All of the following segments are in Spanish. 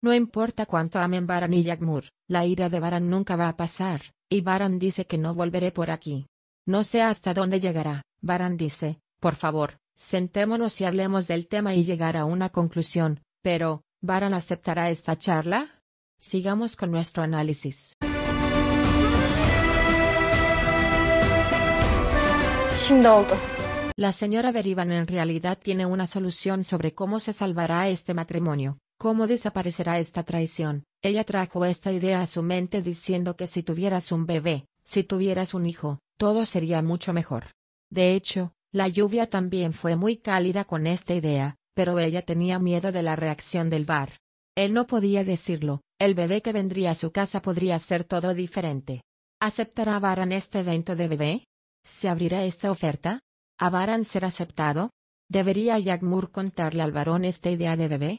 No importa cuánto amen Baran y Yagmur, la ira de Baran nunca va a pasar, y Baran dice que no volveré por aquí. No sé hasta dónde llegará, Baran dice, por favor, sentémonos y hablemos del tema y llegar a una conclusión, pero, ¿Baran aceptará esta charla? Sigamos con nuestro análisis. La señora Berivan en realidad tiene una solución sobre cómo se salvará este matrimonio, ¿Cómo desaparecerá esta traición? Ella trajo esta idea a su mente diciendo que si tuvieras un bebé, si tuvieras un hijo, todo sería mucho mejor. De hecho, la lluvia también fue muy cálida con esta idea, pero ella tenía miedo de la reacción del bar. Él no podía decirlo, el bebé que vendría a su casa podría ser todo diferente. ¿Aceptará Baran este evento de bebé? ¿Se abrirá esta oferta? ¿A Baran ser aceptado? ¿Debería Yagmur contarle al varón esta idea de bebé?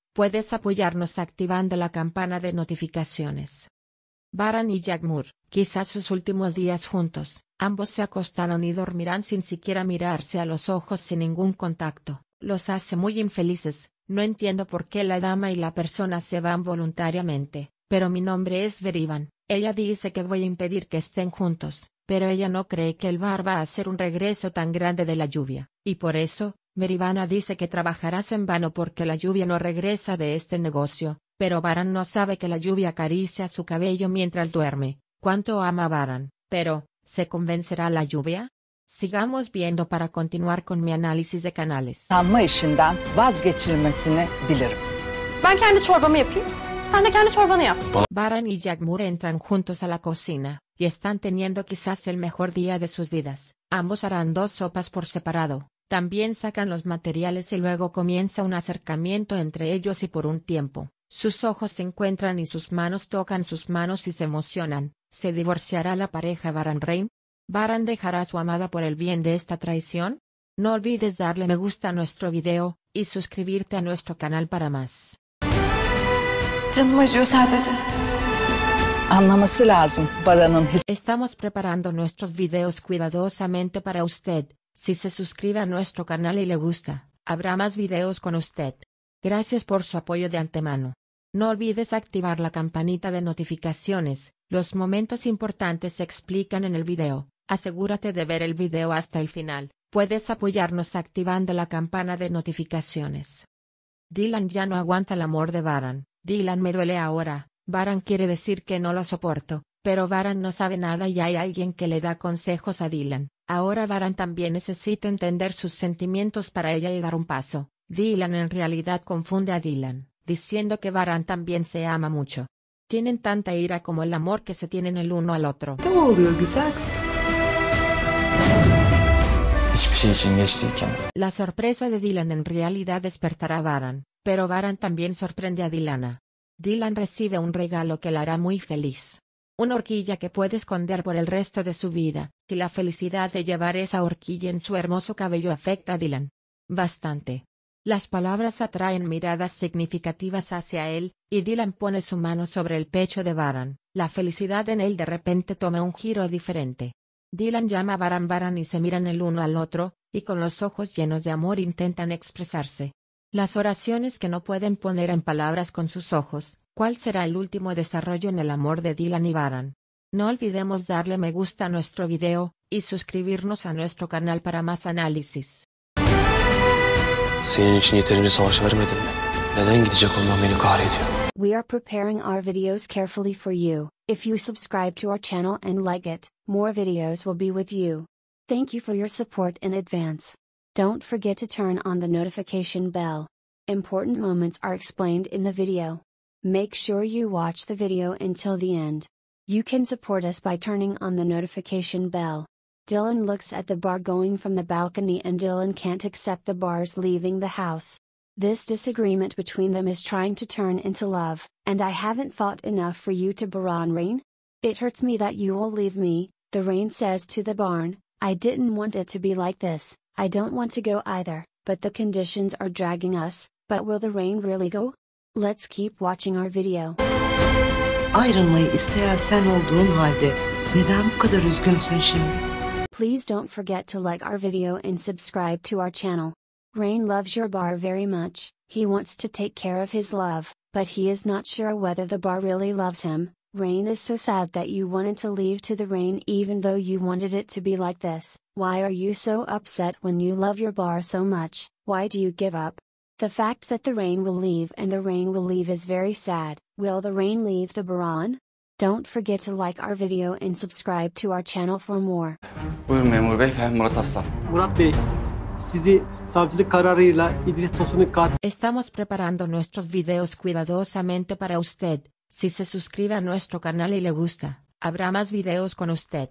Puedes apoyarnos activando la campana de notificaciones. Baran y Jack quizás sus últimos días juntos, ambos se acostaron y dormirán sin siquiera mirarse a los ojos sin ningún contacto. Los hace muy infelices, no entiendo por qué la dama y la persona se van voluntariamente, pero mi nombre es Verivan, ella dice que voy a impedir que estén juntos, pero ella no cree que el bar va a hacer un regreso tan grande de la lluvia, y por eso, Merivana dice que trabajarás en vano porque la lluvia no regresa de este negocio, pero Baran no sabe que la lluvia acaricia su cabello mientras duerme. ¿Cuánto ama Baran? Pero, ¿se convencerá la lluvia? Sigamos viendo para continuar con mi análisis de canales. kendi Baran y Jagmur entran juntos a la cocina, y están teniendo quizás el mejor día de sus vidas. Ambos harán dos sopas por separado. También sacan los materiales y luego comienza un acercamiento entre ellos y por un tiempo, sus ojos se encuentran y sus manos tocan sus manos y se emocionan. ¿Se divorciará la pareja Baran Reim? ¿Baran dejará a su amada por el bien de esta traición? No olvides darle me gusta a nuestro video y suscribirte a nuestro canal para más. Estamos preparando nuestros videos cuidadosamente para usted. Si se suscribe a nuestro canal y le gusta, habrá más videos con usted. Gracias por su apoyo de antemano. No olvides activar la campanita de notificaciones, los momentos importantes se explican en el video, asegúrate de ver el video hasta el final, puedes apoyarnos activando la campana de notificaciones. Dylan ya no aguanta el amor de Baran, Dylan me duele ahora, Baran quiere decir que no lo soporto, pero Baran no sabe nada y hay alguien que le da consejos a Dylan, Ahora Varan también necesita entender sus sentimientos para ella y dar un paso. Dylan en realidad confunde a Dylan, diciendo que Baran también se ama mucho. Tienen tanta ira como el amor que se tienen el uno al otro. La sorpresa de Dylan en realidad despertará a Baran, pero Varan también sorprende a Dylana. Dylan recibe un regalo que la hará muy feliz una horquilla que puede esconder por el resto de su vida, si la felicidad de llevar esa horquilla en su hermoso cabello afecta a Dylan. Bastante. Las palabras atraen miradas significativas hacia él, y Dylan pone su mano sobre el pecho de Baran. La felicidad en él de repente toma un giro diferente. Dylan llama a Baran Baran y se miran el uno al otro, y con los ojos llenos de amor intentan expresarse. Las oraciones que no pueden poner en palabras con sus ojos, ¿Cuál será el último desarrollo en el amor de Dylan y Baran? No olvidemos darle me gusta a nuestro video, y suscribirnos a nuestro canal para más análisis. We are preparing our videos carefully for you. If you subscribe to our channel and like it, more videos will be with you. Thank you for your support in advance. Don't forget to turn on the notification bell. Important moments are explained in the video. Make sure you watch the video until the end. You can support us by turning on the notification bell. Dylan looks at the bar going from the balcony and Dylan can't accept the bar's leaving the house. This disagreement between them is trying to turn into love, and I haven't fought enough for you to Baron Rain? It hurts me that you will leave me, the rain says to the barn, I didn't want it to be like this, I don't want to go either, but the conditions are dragging us, but will the rain really go? Let's keep watching our video. Ayrılmayı isteyen sen olduğun halde neden bu kadar üzgünsün şimdi? Please don't forget to like our video and subscribe to our channel. Rain loves your bar very much. He wants to take care of his love, but he is not sure whether the bar really loves him. Rain is so sad that you wanted to leave to the rain even though you wanted it to be like this. Why are you so upset when you love your bar so much? Why do you give up? The fact that the rain will leave and the rain will leave is very sad. Will the rain leave the Baran? Don't forget to like our video and subscribe to our channel for more. Buyurun memur bey, ben Murat Aslan. Murat Bey, sizi savcılık kararıyla İdris Tosun'un katil... Estamos preparando nuestros videos cuidadosamente para usted. Si se suscribe a nuestro canal y le gusta, habrá más videos con usted.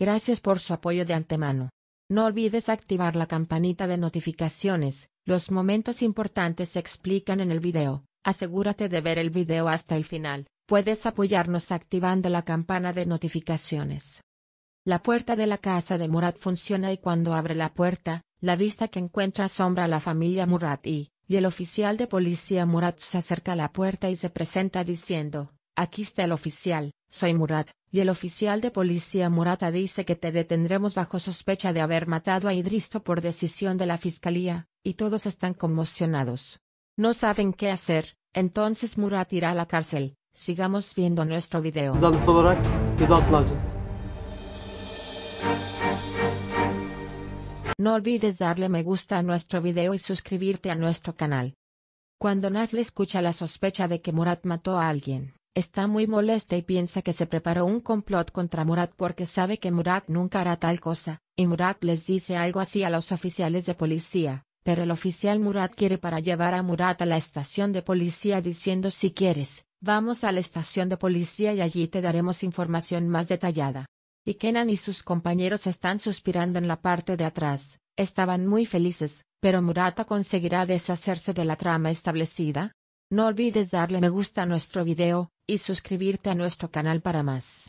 Gracias por su apoyo de antemano. No olvides activar la campanita de notificaciones Los momentos importantes se explican en el video. Asegúrate de ver el video hasta el final. Puedes apoyarnos activando la campana de notificaciones. La puerta de la casa de Murat funciona y cuando abre la puerta, la vista que encuentra asombra a la familia Murat y, y el oficial de policía Murat se acerca a la puerta y se presenta diciendo, aquí está el oficial, soy Murat, y el oficial de policía Murata dice que te detendremos bajo sospecha de haber matado a Idristo por decisión de la fiscalía, y todos están conmocionados. No saben qué hacer, entonces Murat irá a la cárcel. Sigamos viendo nuestro video. No olvides darle me gusta a nuestro video y suscribirte a nuestro canal. Cuando le escucha la sospecha de que Murat mató a alguien, está muy molesta y piensa que se preparó un complot contra Murat porque sabe que Murat nunca hará tal cosa, y Murat les dice algo así a los oficiales de policía, pero el oficial Murat quiere para llevar a Murat a la estación de policía diciendo si quieres, vamos a la estación de policía y allí te daremos información más detallada. Y Kenan y sus compañeros están suspirando en la parte de atrás, estaban muy felices, pero Murata conseguirá deshacerse de la trama establecida. No olvides darle me gusta a nuestro video y suscribirte a nuestro canal para más.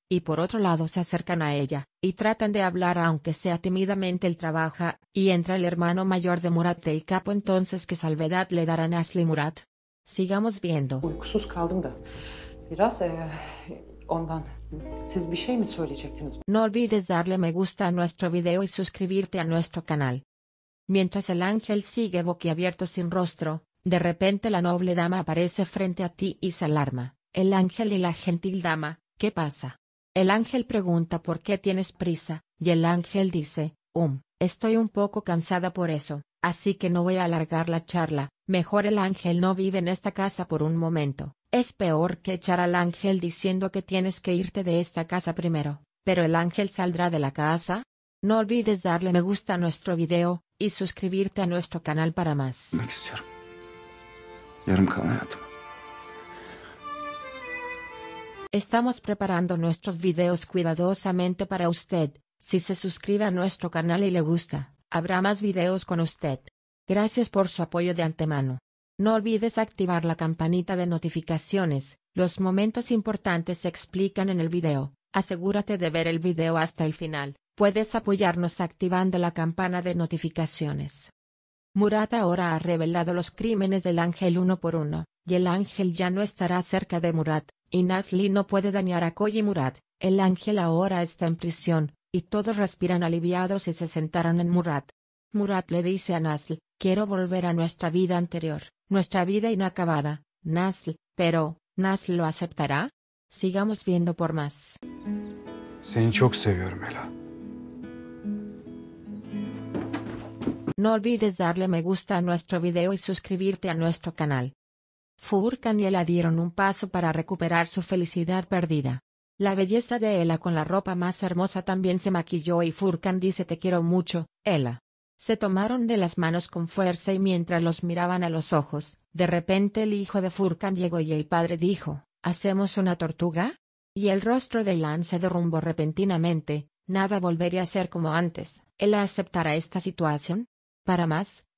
y por otro lado se acercan a ella, y tratan de hablar aunque sea tímidamente él trabaja, y entra el hermano mayor de Murat del capo entonces que salvedad le darán a Asli Murat. Sigamos viendo. E, no olvides darle me gusta a nuestro video y suscribirte a nuestro canal. Mientras el ángel sigue boquiabierto sin rostro, de repente la noble dama aparece frente a ti y se alarma. El ángel y la gentil dama, ¿qué pasa? El ángel pregunta por qué tienes prisa, y el ángel dice, um, estoy un poco cansada por eso, así que no voy a alargar la charla, mejor el ángel no vive en esta casa por un momento. Es peor que echar al ángel diciendo que tienes que irte de esta casa primero, pero el ángel saldrá de la casa. No olvides darle me gusta a nuestro video y suscribirte a nuestro canal para más. Estamos preparando nuestros videos cuidadosamente para usted, si se suscribe a nuestro canal y le gusta, habrá más videos con usted. Gracias por su apoyo de antemano. No olvides activar la campanita de notificaciones, los momentos importantes se explican en el video, asegúrate de ver el video hasta el final, puedes apoyarnos activando la campana de notificaciones. Murat ahora ha revelado los crímenes del ángel uno por uno, y el ángel ya no estará cerca de Murat, y Nasli no puede dañar a Koji Murat, el ángel ahora está en prisión, y todos respiran aliviados y se sentaron en Murat. Murat le dice a Nasl, quiero volver a nuestra vida anterior, nuestra vida inacabada, Nasl, pero, ¿Nasl lo aceptará? Sigamos viendo por más. No olvides darle me gusta a nuestro video y suscribirte a nuestro canal. Furkan y Ella dieron un paso para recuperar su felicidad perdida. La belleza de Ella con la ropa más hermosa también se maquilló y Furkan dice te quiero mucho, Ella. Se tomaron de las manos con fuerza y mientras los miraban a los ojos, de repente el hijo de Furkan llegó y el padre dijo, ¿Hacemos una tortuga? Y el rostro de Elan se derrumbó repentinamente, nada volvería a ser como antes, ¿Ela aceptará esta situación? Para más,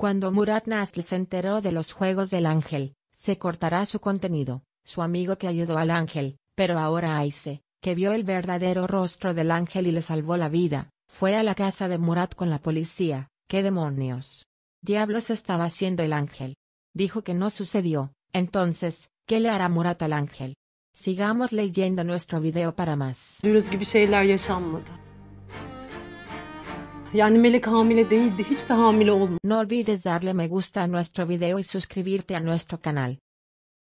Cuando Murat Nastl se enteró de los Juegos del Ángel, se cortará su contenido, su amigo que ayudó al ángel, pero ahora Aise, que vio el verdadero rostro del ángel y le salvó la vida, fue a la casa de Murat con la policía, ¡qué demonios! Diablos estaba haciendo el ángel. Dijo que no sucedió, entonces, ¿qué le hará Murat al ángel? Sigamos leyendo nuestro video para más. No olvides darle me gusta a nuestro video y suscribirte a nuestro canal.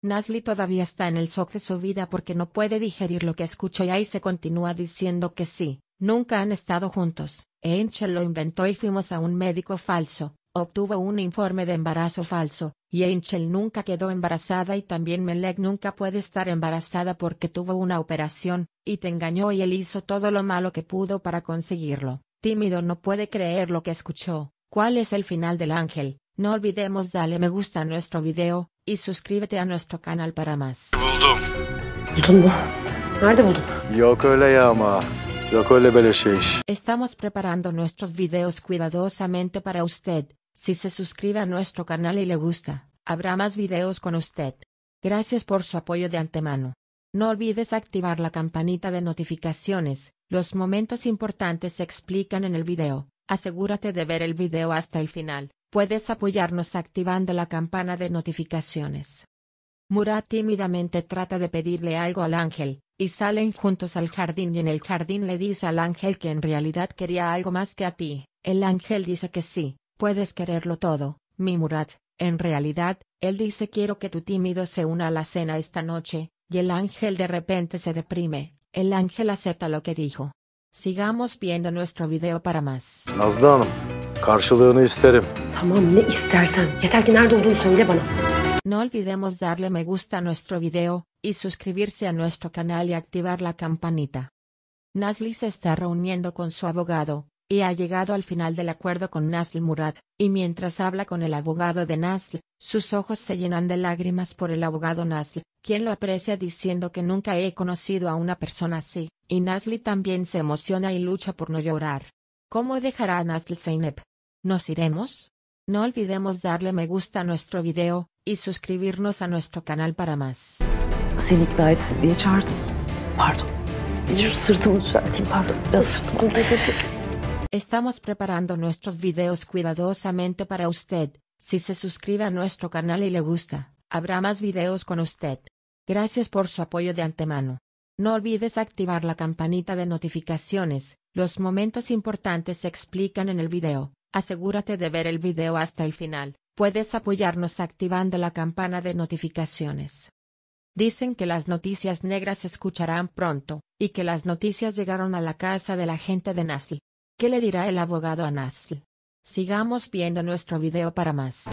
Nasli todavía está en el shock de su vida porque no puede digerir lo que escuchó y ahí se continúa diciendo que sí, nunca han estado juntos. Angel lo inventó y fuimos a un médico falso, obtuvo un informe de embarazo falso, y Enchel nunca quedó embarazada y también Melek nunca puede estar embarazada porque tuvo una operación, y te engañó y él hizo todo lo malo que pudo para conseguirlo. Tímido no puede creer lo que escuchó. ¿Cuál es el final del ángel? No olvidemos darle me gusta a nuestro video y suscríbete a nuestro canal para más. Estamos preparando nuestros videos cuidadosamente para usted. Si se suscribe a nuestro canal y le gusta, habrá más videos con usted. Gracias por su apoyo de antemano. No olvides activar la campanita de notificaciones los momentos importantes se explican en el video. Asegúrate de ver el video hasta el final. Puedes apoyarnos activando la campana de notificaciones. Murat tímidamente trata de pedirle algo al ángel, y salen juntos al jardín y en el jardín le dice al ángel que en realidad quería algo más que a ti. El ángel dice que sí, puedes quererlo todo, mi Murat. En realidad, él dice quiero que tu tímido se una a la cena esta noche, y el ángel de repente se deprime, el ángel acepta lo que dijo. Sigamos viendo nuestro video para más. No olvidemos darle me gusta a nuestro video, y suscribirse a nuestro canal y activar la campanita. Nasli se está reuniendo con su abogado, y ha llegado al final del acuerdo con Nasl Murad, y mientras habla con el abogado de Nasl, sus ojos se llenan de lágrimas por el abogado Nasl, quien lo aprecia diciendo que nunca he conocido a una persona así, y Nasli también se emociona y lucha por no llorar. ¿Cómo dejará a Nasl Zeynep? ¿Nos iremos? No olvidemos darle me gusta a nuestro video, y suscribirnos a nuestro canal para más. Estamos preparando nuestros videos cuidadosamente para usted, si se suscribe a nuestro canal y le gusta, habrá más videos con usted. Gracias por su apoyo de antemano. No olvides activar la campanita de notificaciones, los momentos importantes se explican en el video, asegúrate de ver el video hasta el final, puedes apoyarnos activando la campana de notificaciones. Dicen que las noticias negras se escucharán pronto, y que las noticias llegaron a la casa de la gente de Nasli. ¿Qué le dirá el abogado a Nasl? Sigamos viendo nuestro video para más.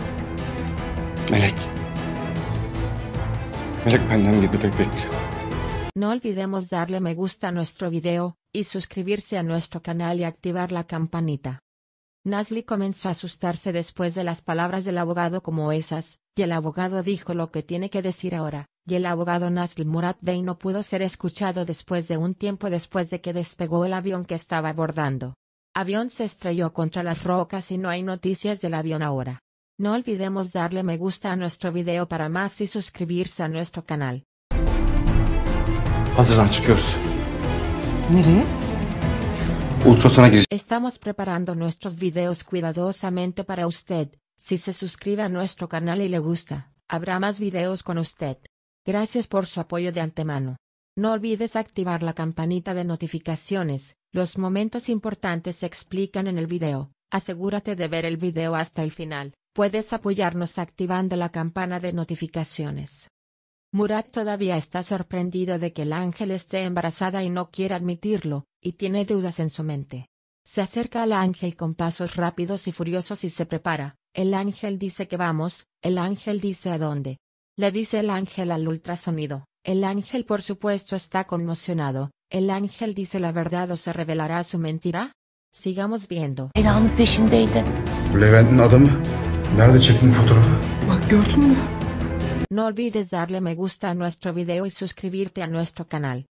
No olvidemos darle me gusta a nuestro video, y suscribirse a nuestro canal y activar la campanita. Nasli comenzó a asustarse después de las palabras del abogado como esas, y el abogado dijo lo que tiene que decir ahora, y el abogado Nasl Murat Bey no pudo ser escuchado después de un tiempo después de que despegó el avión que estaba abordando. Avión se estrelló contra las rocas y no hay noticias del avión ahora. No olvidemos darle me gusta a nuestro video para más y suscribirse a nuestro canal. Estamos preparando nuestros videos cuidadosamente para usted. Si se suscribe a nuestro canal y le gusta, habrá más videos con usted. Gracias por su apoyo de antemano. No olvides activar la campanita de notificaciones, los momentos importantes se explican en el video, asegúrate de ver el video hasta el final, puedes apoyarnos activando la campana de notificaciones. Murat todavía está sorprendido de que el ángel esté embarazada y no quiere admitirlo, y tiene dudas en su mente. Se acerca al ángel con pasos rápidos y furiosos y se prepara. El ángel dice que vamos, el ángel dice a dónde. Le dice el ángel al ultrasonido. El ángel por supuesto está conmocionado. El ángel dice la verdad o se revelará su mentira. Sigamos viendo. No olvides darle me gusta a nuestro video y suscribirte a nuestro canal.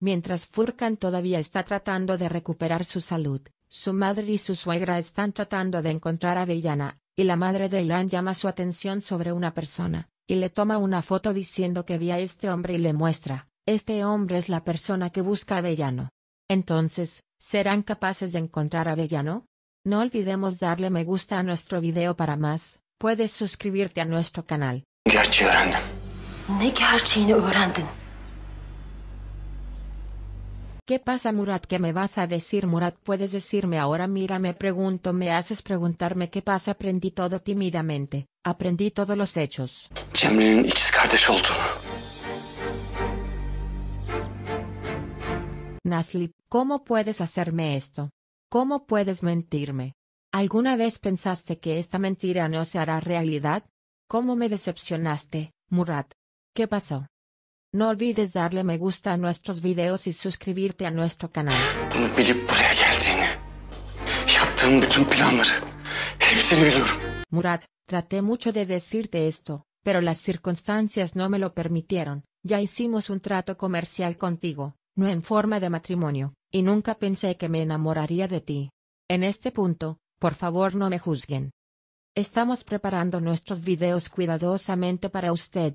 Mientras Furkan todavía está tratando de recuperar su salud, su madre y su suegra están tratando de encontrar a Vellana, y la madre de Ilan llama su atención sobre una persona y le toma una foto diciendo que vi a este hombre y le muestra, este hombre es la persona que busca a Avellano. Entonces, ¿serán capaces de encontrar a Avellano? No olvidemos darle me gusta a nuestro video para más, puedes suscribirte a nuestro canal. ¿Qué pasa Murat? ¿Qué me vas a decir Murat? Puedes decirme ahora mira me pregunto me haces preguntarme qué pasa aprendí todo tímidamente, aprendí todos los hechos. Cemre'nin ¿cómo puedes hacerme esto? ¿Cómo puedes mentirme? ¿Alguna vez pensaste que esta mentira no se hará realidad? ¿Cómo me decepcionaste, Murat? ¿Qué pasó? No olvides darle me gusta a nuestros videos y suscribirte a nuestro canal. murad Murat, traté mucho de decirte esto, pero las circunstancias no me lo permitieron. Ya hicimos un trato comercial contigo, no en forma de matrimonio, y nunca pensé que me enamoraría de ti. En este punto, por favor no me juzguen. Estamos preparando nuestros videos cuidadosamente para usted,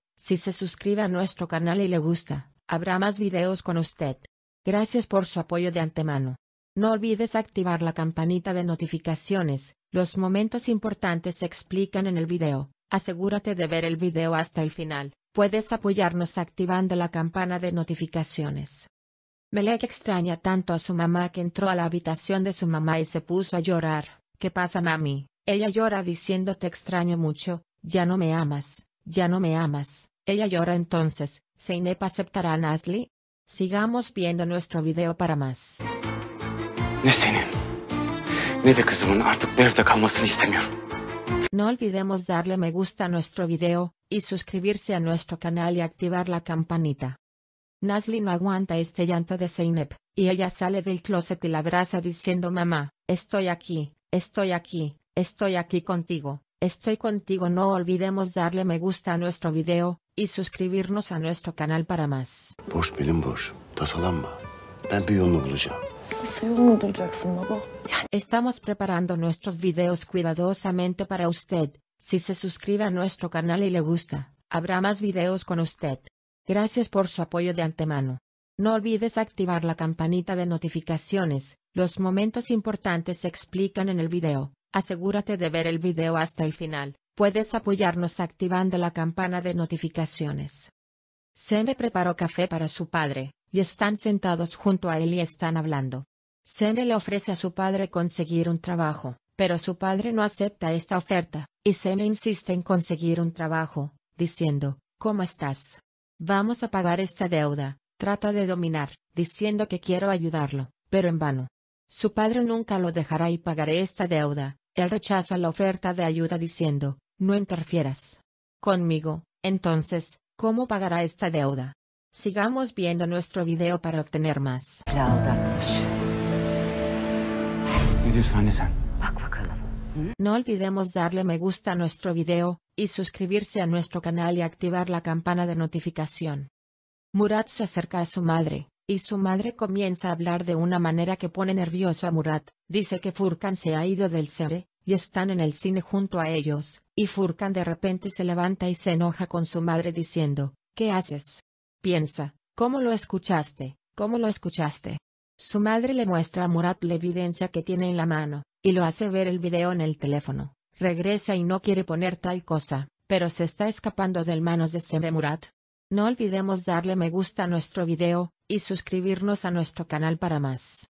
Si se suscribe a nuestro canal y le gusta, habrá más videos con usted. Gracias por su apoyo de antemano. No olvides activar la campanita de notificaciones, los momentos importantes se explican en el video. Asegúrate de ver el video hasta el final. Puedes apoyarnos activando la campana de notificaciones. Melek extraña tanto a su mamá que entró a la habitación de su mamá y se puso a llorar. ¿Qué pasa, mami? Ella llora diciendo te extraño mucho, ya no me amas, ya no me amas. Ella llora entonces, ¿Seinep aceptará a Nasli. Sigamos viendo nuestro video para más. No olvidemos darle me gusta a nuestro video, y suscribirse a nuestro canal y activar la campanita. Nasli no aguanta este llanto de Seinep, y ella sale del closet y la abraza diciendo mamá, estoy aquí, estoy aquí, estoy aquí contigo. Estoy contigo no olvidemos darle me gusta a nuestro video y suscribirnos a nuestro canal para más. Estamos preparando nuestros videos cuidadosamente para usted. Si se suscribe a nuestro canal y le gusta, habrá más videos con usted. Gracias por su apoyo de antemano. No olvides activar la campanita de notificaciones. Los momentos importantes se explican en el video. Asegúrate de ver el video hasta el final, puedes apoyarnos activando la campana de notificaciones. Sene preparó café para su padre, y están sentados junto a él y están hablando. Sene le ofrece a su padre conseguir un trabajo, pero su padre no acepta esta oferta, y Sene insiste en conseguir un trabajo, diciendo, ¿Cómo estás? Vamos a pagar esta deuda, trata de dominar, diciendo que quiero ayudarlo, pero en vano. Su padre nunca lo dejará y pagaré esta deuda, él rechaza la oferta de ayuda diciendo, no interfieras conmigo, entonces, ¿cómo pagará esta deuda? Sigamos viendo nuestro video para obtener más. No olvidemos darle me gusta a nuestro video, y suscribirse a nuestro canal y activar la campana de notificación. Murat se acerca a su madre, y su madre comienza a hablar de una manera que pone nervioso a Murat, dice que Furkan se ha ido del sere y están en el cine junto a ellos, y Furkan de repente se levanta y se enoja con su madre diciendo, ¿qué haces? Piensa, ¿cómo lo escuchaste? ¿Cómo lo escuchaste? Su madre le muestra a Murat la evidencia que tiene en la mano, y lo hace ver el video en el teléfono. Regresa y no quiere poner tal cosa, pero se está escapando del manos de CEMRE Murat, no olvidemos darle me gusta a nuestro video, y suscribirnos a nuestro canal para más.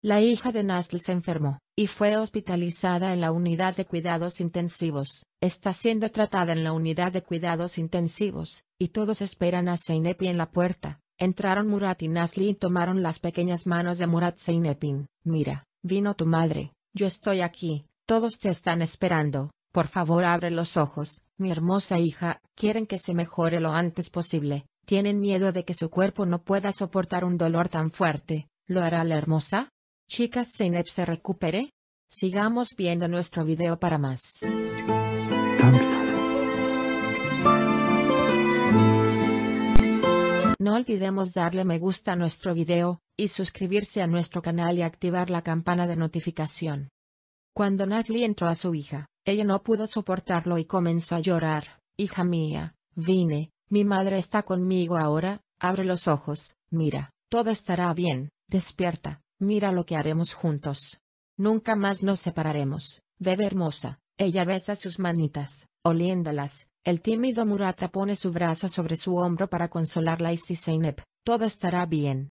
La hija de Nasl se enfermó, y fue hospitalizada en la unidad de cuidados intensivos. Está siendo tratada en la unidad de cuidados intensivos, y todos esperan a Zeynepi en la puerta. Entraron Murat y Nasli y tomaron las pequeñas manos de Murat Zeynepin. Mira, vino tu madre, yo estoy aquí, todos te están esperando, por favor abre los ojos, mi hermosa hija, quieren que se mejore lo antes posible, tienen miedo de que su cuerpo no pueda soportar un dolor tan fuerte, ¿lo hará la hermosa? Chicas Zeynep se recupere. Sigamos viendo nuestro video para más. No olvidemos darle me gusta a nuestro video, y suscribirse a nuestro canal y activar la campana de notificación. Cuando Nasli entró a su hija, ella no pudo soportarlo y comenzó a llorar. Hija mía, vine, mi madre está conmigo ahora, abre los ojos, mira, todo estará bien, despierta. Mira lo que haremos juntos. Nunca más nos separaremos, bebe hermosa. Ella besa sus manitas, oliéndolas. El tímido Murata pone su brazo sobre su hombro para consolarla y si Zeynep, todo estará bien.